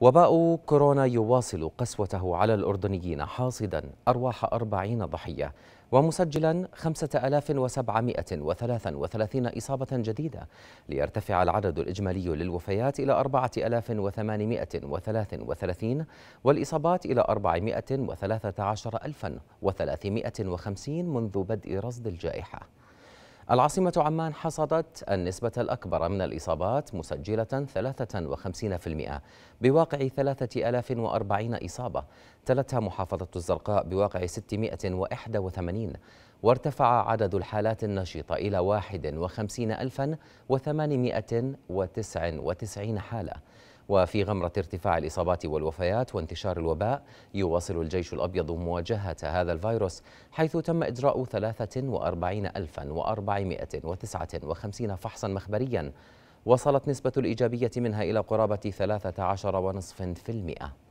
وباء كورونا يواصل قسوته على الأردنيين حاصدا أرواح أربعين ضحية ومسجلا 5733 إصابة جديدة ليرتفع العدد الإجمالي للوفيات إلى 4833 والإصابات إلى 413350 منذ بدء رصد الجائحة العاصمة عمان حصدت النسبة الأكبر من الإصابات مسجلة 53% بواقع 3040 إصابة تلتها محافظة الزرقاء بواقع 681 وارتفع عدد الحالات النشطة إلى 51899 حالة وفي غمرة ارتفاع الإصابات والوفيات وانتشار الوباء يواصل الجيش الأبيض مواجهة هذا الفيروس حيث تم إجراء 43459 فحصا مخبريا وصلت نسبة الإيجابية منها إلى قرابة 13.5%